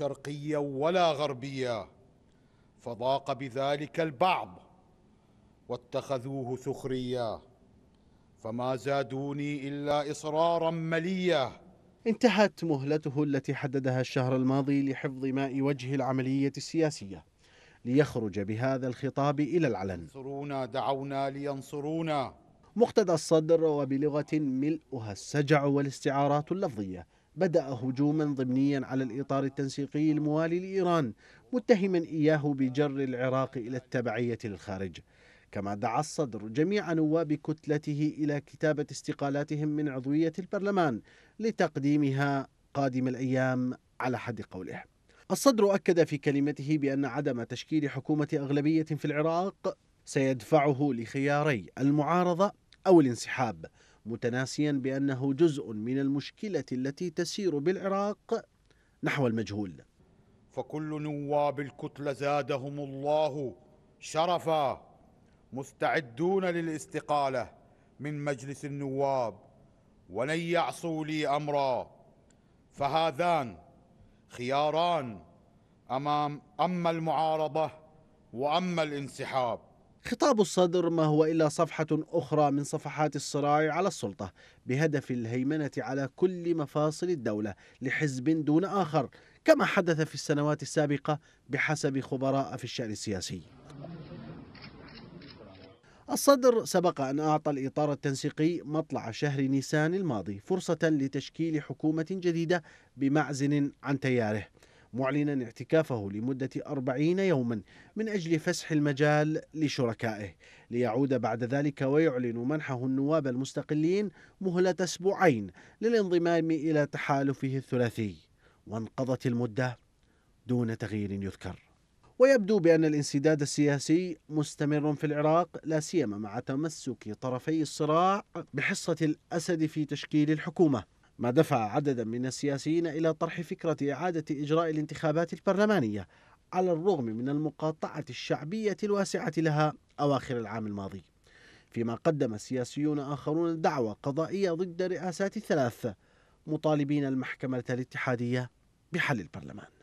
شرقية ولا غربية فضاق بذلك البعض واتخذوه سخريا فما زادوني إلا إصرارا مليا انتهت مهلته التي حددها الشهر الماضي لحفظ ماء وجه العملية السياسية ليخرج بهذا الخطاب إلى العلن ينصرونا دعونا لينصرونا مقتدى الصدر وبلغة ملؤها السجع والاستعارات اللفظية بدأ هجوما ضمنيا على الإطار التنسيقي الموالي لإيران متهما إياه بجر العراق إلى التبعية للخارج كما دعا الصدر جميع نواب كتلته إلى كتابة استقالاتهم من عضوية البرلمان لتقديمها قادم الأيام على حد قوله الصدر أكد في كلمته بأن عدم تشكيل حكومة أغلبية في العراق سيدفعه لخياري المعارضة أو الانسحاب متناسيا بأنه جزء من المشكلة التي تسير بالعراق نحو المجهول فكل نواب الكتلة زادهم الله شرفا مستعدون للاستقالة من مجلس النواب ولن يعصوا لي أمرا فهذان خياران أمام أما المعارضة وأما الانسحاب خطاب الصدر ما هو إلا صفحة أخرى من صفحات الصراع على السلطة بهدف الهيمنة على كل مفاصل الدولة لحزب دون آخر كما حدث في السنوات السابقة بحسب خبراء في الشأن السياسي الصدر سبق أن أعطى الإطار التنسيقي مطلع شهر نيسان الماضي فرصة لتشكيل حكومة جديدة بمعزن عن تياره معلنا اعتكافه لمدة أربعين يوما من أجل فسح المجال لشركائه ليعود بعد ذلك ويعلن منحه النواب المستقلين مهلة أسبوعين للانضمام إلى تحالفه الثلاثي وانقضت المدة دون تغيير يذكر ويبدو بأن الانسداد السياسي مستمر في العراق لا سيما مع تمسك طرفي الصراع بحصة الأسد في تشكيل الحكومة ما دفع عددا من السياسيين إلى طرح فكرة إعادة إجراء الانتخابات البرلمانية على الرغم من المقاطعة الشعبية الواسعة لها أواخر العام الماضي فيما قدم سياسيون آخرون دعوى قضائية ضد رئاسات الثلاث مطالبين المحكمة الاتحادية بحل البرلمان